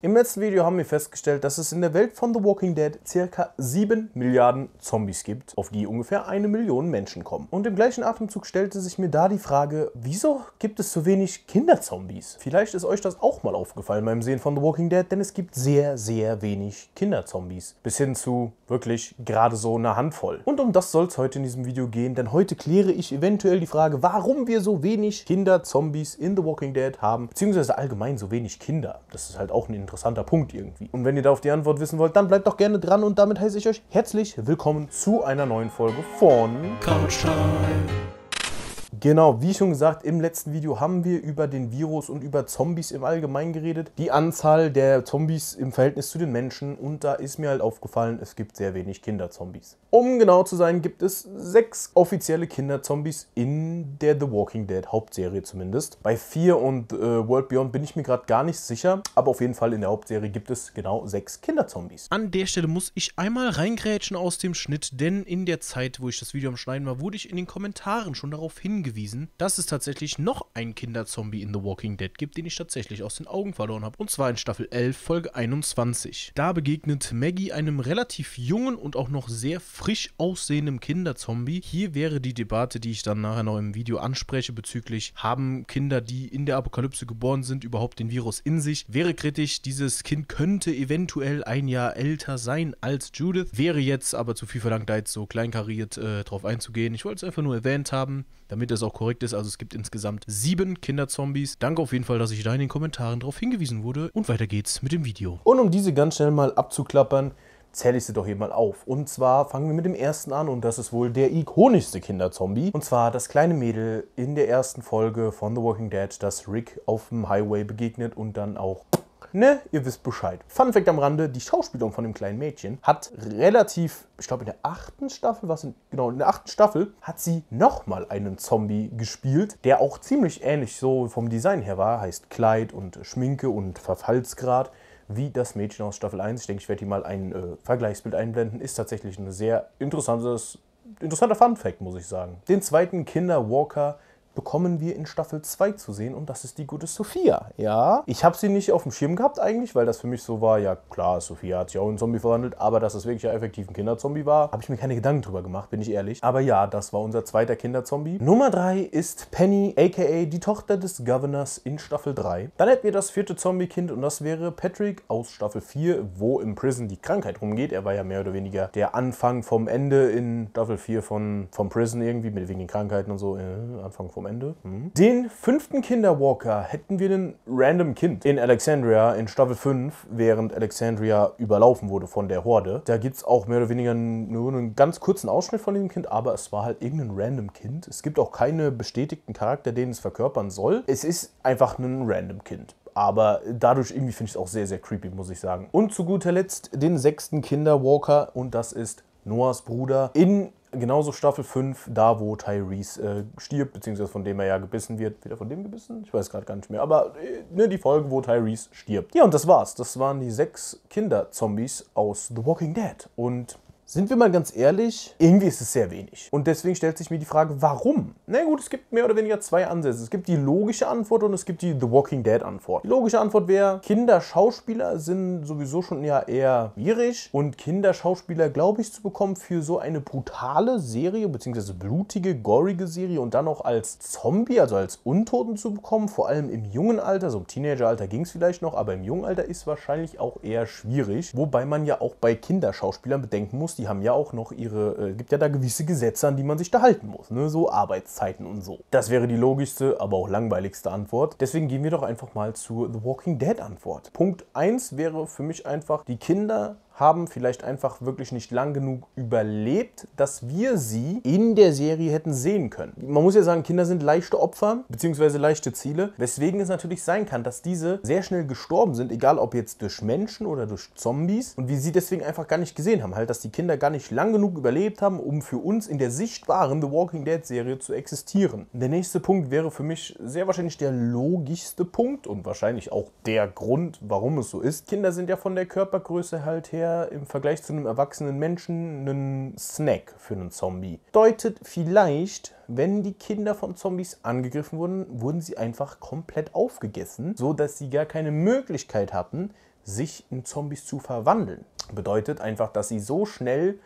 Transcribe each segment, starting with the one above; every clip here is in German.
Im letzten Video haben wir festgestellt, dass es in der Welt von The Walking Dead circa 7 Milliarden Zombies gibt, auf die ungefähr eine Million Menschen kommen. Und im gleichen Atemzug stellte sich mir da die Frage, wieso gibt es so wenig Kinderzombies? Vielleicht ist euch das auch mal aufgefallen beim Sehen von The Walking Dead, denn es gibt sehr, sehr wenig Kinderzombies. Bis hin zu wirklich gerade so einer Handvoll. Und um das soll es heute in diesem Video gehen, denn heute kläre ich eventuell die Frage, warum wir so wenig Kinderzombies in The Walking Dead haben, beziehungsweise allgemein so wenig Kinder. Das ist halt auch ein interessanter Punkt irgendwie. Und wenn ihr da auf die Antwort wissen wollt, dann bleibt doch gerne dran und damit heiße ich euch herzlich willkommen zu einer neuen Folge von Couch Time. Genau, wie schon gesagt, im letzten Video haben wir über den Virus und über Zombies im Allgemeinen geredet. Die Anzahl der Zombies im Verhältnis zu den Menschen und da ist mir halt aufgefallen, es gibt sehr wenig Kinderzombies. Um genau zu sein, gibt es sechs offizielle Kinderzombies in der The Walking Dead Hauptserie zumindest. Bei 4 und äh, World Beyond bin ich mir gerade gar nicht sicher, aber auf jeden Fall in der Hauptserie gibt es genau sechs Kinderzombies. An der Stelle muss ich einmal reingrätschen aus dem Schnitt, denn in der Zeit, wo ich das Video am Schneiden war, wurde ich in den Kommentaren schon darauf hingewiesen hingewiesen, dass es tatsächlich noch einen Kinderzombie in The Walking Dead gibt, den ich tatsächlich aus den Augen verloren habe. Und zwar in Staffel 11, Folge 21. Da begegnet Maggie einem relativ jungen und auch noch sehr frisch aussehenden Kinderzombie. Hier wäre die Debatte, die ich dann nachher noch im Video anspreche, bezüglich haben Kinder, die in der Apokalypse geboren sind, überhaupt den Virus in sich? Wäre kritisch, dieses Kind könnte eventuell ein Jahr älter sein als Judith. Wäre jetzt aber zu viel verlangt, da jetzt so kleinkariert äh, drauf einzugehen. Ich wollte es einfach nur erwähnt haben, damit es das auch korrekt ist. Also es gibt insgesamt sieben Kinderzombies. Danke auf jeden Fall, dass ich da in den Kommentaren darauf hingewiesen wurde. Und weiter geht's mit dem Video. Und um diese ganz schnell mal abzuklappern, zähle ich sie doch hier mal auf. Und zwar fangen wir mit dem ersten an und das ist wohl der ikonischste Kinderzombie. Und zwar das kleine Mädel in der ersten Folge von The Walking Dead, das Rick auf dem Highway begegnet und dann auch Ne, ihr wisst Bescheid. Fun Fact am Rande, die Schauspielung von dem kleinen Mädchen hat relativ, ich glaube in der achten Staffel, was in, genau, in der achten Staffel hat sie nochmal einen Zombie gespielt, der auch ziemlich ähnlich so vom Design her war, heißt Kleid und Schminke und Verfallsgrad wie das Mädchen aus Staffel 1. Ich denke, ich werde hier mal ein äh, Vergleichsbild einblenden. Ist tatsächlich ein sehr interessantes, interessanter Fun-Fact, muss ich sagen. Den zweiten Kinder Walker bekommen wir in Staffel 2 zu sehen und das ist die gute Sophia. Ja, ich habe sie nicht auf dem Schirm gehabt eigentlich, weil das für mich so war, ja klar, Sophia hat sich auch in Zombie verwandelt, aber dass es wirklich ja effektiv ein Kinderzombie war, habe ich mir keine Gedanken drüber gemacht, bin ich ehrlich. Aber ja, das war unser zweiter Kinderzombie. Nummer 3 ist Penny, aka die Tochter des Governors in Staffel 3. Dann hätten wir das vierte Zombie-Kind und das wäre Patrick aus Staffel 4, wo im Prison die Krankheit rumgeht. Er war ja mehr oder weniger der Anfang vom Ende in Staffel 4 von, vom Prison irgendwie, mit wegen den Krankheiten und so, äh, Anfang vom Ende. Mhm. Den fünften Kinderwalker hätten wir ein random Kind in Alexandria in Staffel 5, während Alexandria überlaufen wurde von der Horde. Da gibt es auch mehr oder weniger nur einen ganz kurzen Ausschnitt von diesem Kind, aber es war halt irgendein random Kind. Es gibt auch keine bestätigten Charakter, den es verkörpern soll. Es ist einfach ein random Kind aber dadurch irgendwie finde ich es auch sehr, sehr creepy, muss ich sagen. Und zu guter Letzt den sechsten Kinderwalker und das ist Noahs Bruder in genauso Staffel 5, da wo Tyrese äh, stirbt, beziehungsweise von dem er ja gebissen wird. Wieder von dem gebissen? Ich weiß gerade gar nicht mehr. Aber äh, ne, die Folge, wo Tyrese stirbt. Ja, und das war's. Das waren die sechs Kinder-Zombies aus The Walking Dead. Und sind wir mal ganz ehrlich, irgendwie ist es sehr wenig. Und deswegen stellt sich mir die Frage, warum? Na gut, es gibt mehr oder weniger zwei Ansätze. Es gibt die logische Antwort und es gibt die The Walking Dead Antwort. Die logische Antwort wäre, Kinderschauspieler sind sowieso schon eher, eher schwierig und Kinderschauspieler, glaube ich, zu bekommen für so eine brutale Serie, beziehungsweise blutige, gorige Serie und dann auch als Zombie, also als Untoten zu bekommen, vor allem im jungen Alter, so im Teenageralter ging es vielleicht noch, aber im jungen Alter ist wahrscheinlich auch eher schwierig. Wobei man ja auch bei Kinderschauspielern bedenken muss, die haben ja auch noch ihre, äh, gibt ja da gewisse Gesetze, an die man sich da halten muss, ne? so Arbeits Arbeitszeiten und so? Das wäre die logischste, aber auch langweiligste Antwort. Deswegen gehen wir doch einfach mal zur The Walking Dead Antwort. Punkt 1 wäre für mich einfach, die Kinder haben vielleicht einfach wirklich nicht lang genug überlebt, dass wir sie in der Serie hätten sehen können. Man muss ja sagen, Kinder sind leichte Opfer bzw. leichte Ziele, weswegen es natürlich sein kann, dass diese sehr schnell gestorben sind, egal ob jetzt durch Menschen oder durch Zombies und wir sie deswegen einfach gar nicht gesehen haben. Halt, dass die Kinder gar nicht lang genug überlebt haben, um für uns in der sichtbaren The Walking Dead Serie zu existieren. Der nächste Punkt wäre für mich sehr wahrscheinlich der logischste Punkt und wahrscheinlich auch der Grund, warum es so ist. Kinder sind ja von der Körpergröße halt her eher im Vergleich zu einem erwachsenen Menschen einen Snack für einen Zombie. Deutet vielleicht, wenn die Kinder von Zombies angegriffen wurden, wurden sie einfach komplett aufgegessen, sodass sie gar keine Möglichkeit hatten, sich in Zombies zu verwandeln. Bedeutet einfach, dass sie so schnell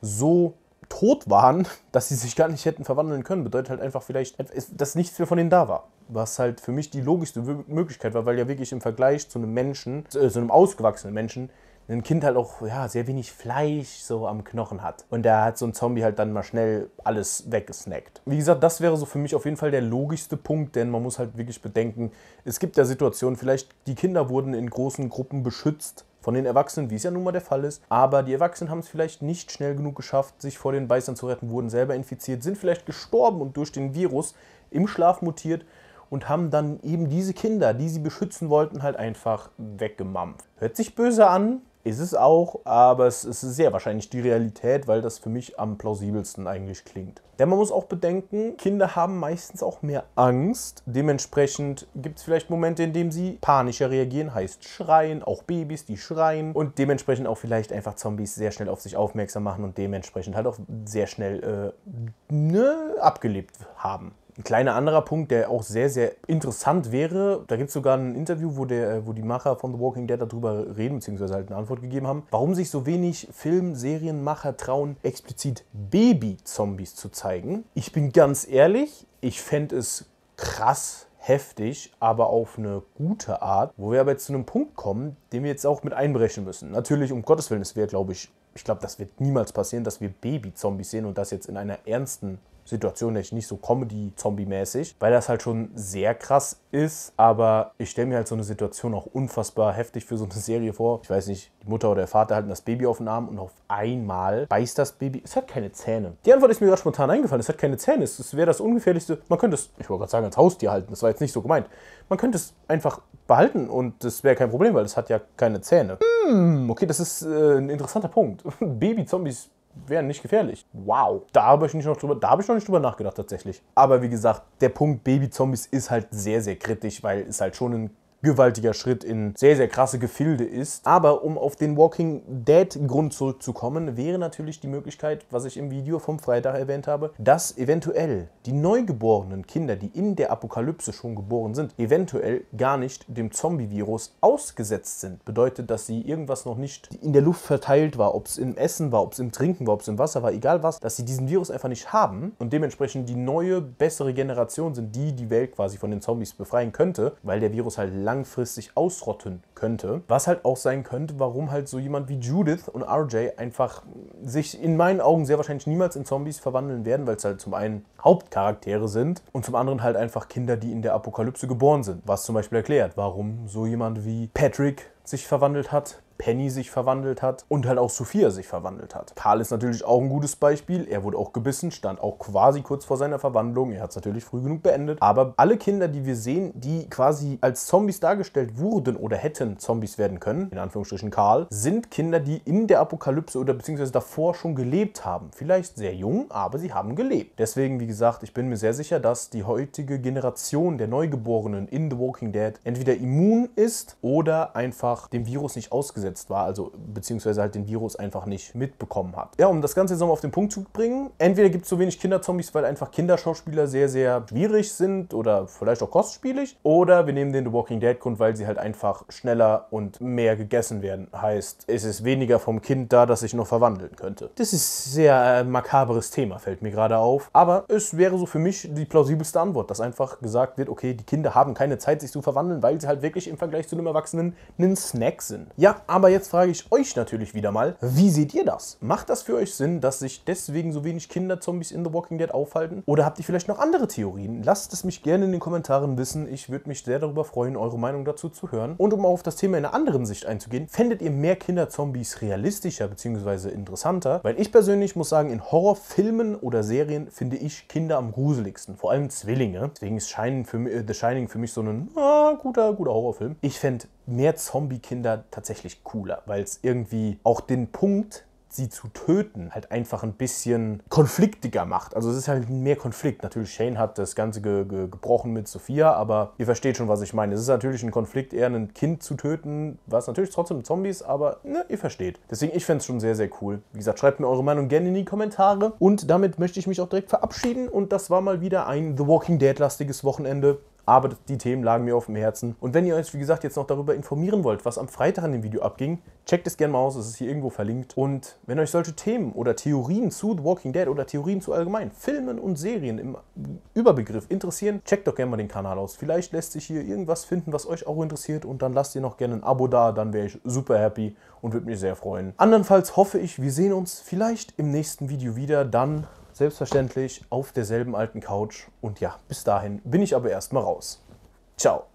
so tot waren, dass sie sich gar nicht hätten verwandeln können. Bedeutet halt einfach vielleicht, dass nichts mehr von denen da war. Was halt für mich die logischste Möglichkeit war, weil ja wirklich im Vergleich zu einem Menschen, äh, zu einem ausgewachsenen Menschen, ein Kind halt auch ja, sehr wenig Fleisch so am Knochen hat. Und da hat so ein Zombie halt dann mal schnell alles weggesnackt. Wie gesagt, das wäre so für mich auf jeden Fall der logischste Punkt, denn man muss halt wirklich bedenken, es gibt ja Situationen, vielleicht die Kinder wurden in großen Gruppen beschützt von den Erwachsenen, wie es ja nun mal der Fall ist. Aber die Erwachsenen haben es vielleicht nicht schnell genug geschafft, sich vor den Beißern zu retten, wurden selber infiziert, sind vielleicht gestorben und durch den Virus im Schlaf mutiert und haben dann eben diese Kinder, die sie beschützen wollten, halt einfach weggemampft. Hört sich böse an, ist es auch, aber es ist sehr wahrscheinlich die Realität, weil das für mich am plausibelsten eigentlich klingt. Denn man muss auch bedenken, Kinder haben meistens auch mehr Angst. Dementsprechend gibt es vielleicht Momente, in denen sie panischer reagieren, heißt schreien, auch Babys, die schreien und dementsprechend auch vielleicht einfach Zombies sehr schnell auf sich aufmerksam machen und dementsprechend halt auch sehr schnell äh, ne, abgelebt haben. Ein kleiner anderer Punkt, der auch sehr, sehr interessant wäre, da gibt es sogar ein Interview, wo, der, wo die Macher von The Walking Dead darüber reden, beziehungsweise halt eine Antwort gegeben haben, warum sich so wenig Film-Serienmacher trauen, explizit Baby-Zombies zu zeigen. Ich bin ganz ehrlich, ich fände es krass, heftig, aber auf eine gute Art, wo wir aber jetzt zu einem Punkt kommen, den wir jetzt auch mit einbrechen müssen. Natürlich, um Gottes Willen, es wäre, glaube ich, ich glaube, das wird niemals passieren, dass wir Baby-Zombies sehen und das jetzt in einer ernsten Situation hätte nicht so Comedy-Zombie-mäßig, weil das halt schon sehr krass ist. Aber ich stelle mir halt so eine Situation auch unfassbar heftig für so eine Serie vor. Ich weiß nicht, die Mutter oder der Vater halten das Baby auf den Arm und auf einmal beißt das Baby. Es hat keine Zähne. Die Antwort ist mir gerade spontan eingefallen. Es hat keine Zähne. Es wäre das Ungefährlichste. Man könnte es, ich wollte gerade sagen, als Haustier halten. Das war jetzt nicht so gemeint. Man könnte es einfach behalten und das wäre kein Problem, weil es hat ja keine Zähne. Hm, okay, das ist äh, ein interessanter Punkt. Baby-Zombies wären nicht gefährlich. Wow. Da habe ich, nicht da habe ich noch nicht drüber nachgedacht tatsächlich. Aber wie gesagt, der Punkt Babyzombies ist halt sehr, sehr kritisch, weil es halt schon ein gewaltiger Schritt in sehr, sehr krasse Gefilde ist. Aber um auf den Walking Dead-Grund zurückzukommen, wäre natürlich die Möglichkeit, was ich im Video vom Freitag erwähnt habe, dass eventuell die neugeborenen Kinder, die in der Apokalypse schon geboren sind, eventuell gar nicht dem Zombie-Virus ausgesetzt sind. Bedeutet, dass sie irgendwas noch nicht in der Luft verteilt war, ob es im Essen war, ob es im Trinken war, ob es im Wasser war, egal was, dass sie diesen Virus einfach nicht haben und dementsprechend die neue, bessere Generation sind, die die Welt quasi von den Zombies befreien könnte, weil der Virus halt lange langfristig ausrotten könnte. Was halt auch sein könnte, warum halt so jemand wie Judith und RJ einfach sich in meinen Augen sehr wahrscheinlich niemals in Zombies verwandeln werden, weil es halt zum einen Hauptcharaktere sind und zum anderen halt einfach Kinder, die in der Apokalypse geboren sind. Was zum Beispiel erklärt, warum so jemand wie Patrick sich verwandelt hat, Penny sich verwandelt hat und halt auch Sophia sich verwandelt hat. Karl ist natürlich auch ein gutes Beispiel. Er wurde auch gebissen, stand auch quasi kurz vor seiner Verwandlung. Er hat es natürlich früh genug beendet. Aber alle Kinder, die wir sehen, die quasi als Zombies dargestellt wurden oder hätten Zombies werden können, in Anführungsstrichen Karl, sind Kinder, die in der Apokalypse oder beziehungsweise davor schon gelebt haben. Vielleicht sehr jung, aber sie haben gelebt. Deswegen, wie gesagt, ich bin mir sehr sicher, dass die heutige Generation der Neugeborenen in The Walking Dead entweder immun ist oder einfach dem Virus nicht ausgesetzt ausgesetzt war, also beziehungsweise halt den Virus einfach nicht mitbekommen hat. Ja, um das Ganze jetzt nochmal auf den Punkt zu bringen, entweder gibt es zu so wenig Kinderzombies, weil einfach Kinderschauspieler sehr, sehr schwierig sind oder vielleicht auch kostspielig, oder wir nehmen den The Walking Dead Grund, weil sie halt einfach schneller und mehr gegessen werden. Heißt, es ist weniger vom Kind da, das sich noch verwandeln könnte. Das ist sehr äh, makaberes Thema, fällt mir gerade auf. Aber es wäre so für mich die plausibelste Antwort, dass einfach gesagt wird, okay, die Kinder haben keine Zeit, sich zu verwandeln, weil sie halt wirklich im Vergleich zu einem Erwachsenen einen Snack sind. Ja, aber aber jetzt frage ich euch natürlich wieder mal, wie seht ihr das? Macht das für euch Sinn, dass sich deswegen so wenig Kinderzombies in The Walking Dead aufhalten? Oder habt ihr vielleicht noch andere Theorien? Lasst es mich gerne in den Kommentaren wissen. Ich würde mich sehr darüber freuen, eure Meinung dazu zu hören. Und um auf das Thema in einer anderen Sicht einzugehen, fändet ihr mehr Kinderzombies realistischer bzw. interessanter? Weil ich persönlich muss sagen, in Horrorfilmen oder Serien finde ich Kinder am gruseligsten, vor allem Zwillinge. Deswegen ist für, äh, The Shining für mich so ein ah, guter, guter Horrorfilm. Ich fände mehr Zombie-Kinder tatsächlich cooler, weil es irgendwie auch den Punkt, sie zu töten, halt einfach ein bisschen konfliktiger macht. Also es ist halt mehr Konflikt. Natürlich, Shane hat das Ganze ge ge gebrochen mit Sophia, aber ihr versteht schon, was ich meine. Es ist natürlich ein Konflikt, eher ein Kind zu töten, was natürlich trotzdem Zombies, aber ne, ihr versteht. Deswegen, ich fände es schon sehr, sehr cool. Wie gesagt, schreibt mir eure Meinung gerne in die Kommentare. Und damit möchte ich mich auch direkt verabschieden. Und das war mal wieder ein The Walking Dead-lastiges Wochenende aber die Themen lagen mir auf dem Herzen. Und wenn ihr euch, wie gesagt, jetzt noch darüber informieren wollt, was am Freitag in dem Video abging, checkt es gerne mal aus, es ist hier irgendwo verlinkt. Und wenn euch solche Themen oder Theorien zu The Walking Dead oder Theorien zu allgemein Filmen und Serien im Überbegriff interessieren, checkt doch gerne mal den Kanal aus. Vielleicht lässt sich hier irgendwas finden, was euch auch interessiert und dann lasst ihr noch gerne ein Abo da, dann wäre ich super happy und würde mich sehr freuen. Andernfalls hoffe ich, wir sehen uns vielleicht im nächsten Video wieder, dann selbstverständlich auf derselben alten Couch. Und ja, bis dahin bin ich aber erstmal raus. Ciao.